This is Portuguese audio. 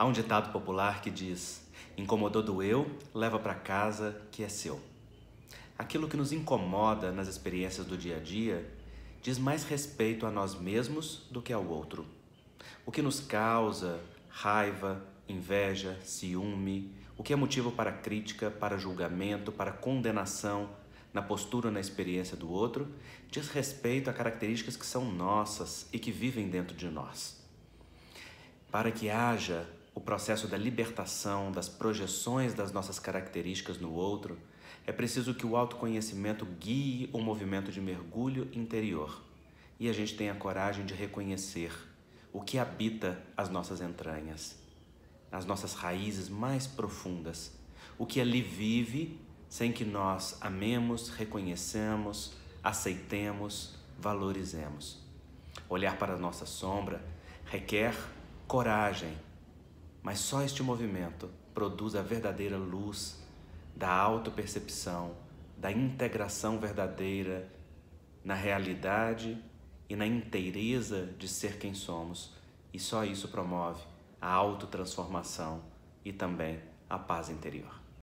Há um ditado popular que diz: incomodou do eu, leva para casa que é seu. Aquilo que nos incomoda nas experiências do dia a dia diz mais respeito a nós mesmos do que ao outro. O que nos causa raiva, inveja, ciúme, o que é motivo para crítica, para julgamento, para condenação na postura ou na experiência do outro, diz respeito a características que são nossas e que vivem dentro de nós. Para que haja o processo da libertação das projeções das nossas características no outro, é preciso que o autoconhecimento guie o movimento de mergulho interior e a gente tenha coragem de reconhecer o que habita as nossas entranhas, as nossas raízes mais profundas, o que ali vive sem que nós amemos, reconheçamos, aceitemos, valorizemos. Olhar para a nossa sombra requer coragem mas só este movimento produz a verdadeira luz da autopercepção, da integração verdadeira na realidade e na inteireza de ser quem somos. E só isso promove a autotransformação e também a paz interior.